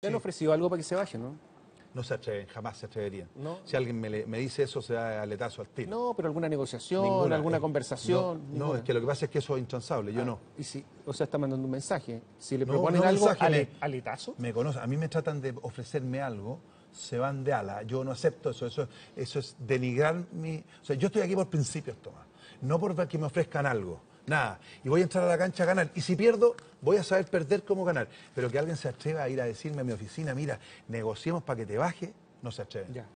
Le han ofrecido algo para que se baje, ¿no? No se atreven, jamás se atreverían. Si alguien me, me, dice eso, se da aletazo al tiro. No, pero alguna negociación, alguna eh, conversación. No, es que lo que pasa es que eso es intransable, yo ah, no. Y si, o sea, está mandando un mensaje. Si le proponen algo, mensaje, aletazo. Me conoce, a mí me tratan de ofrecerme algo, se van de ala. Yo no acepto eso, eso, eso es denigrar mi. O sea, yo estoy aquí por principios, Tomás. No por que me ofrezcan algo nada. Y voy a entrar a la cancha a ganar. Y si pierdo, voy a saber perder cómo ganar. Pero que alguien se atreva a ir a decirme a mi oficina, mira, negociemos para que te baje, no se atreve. Ya.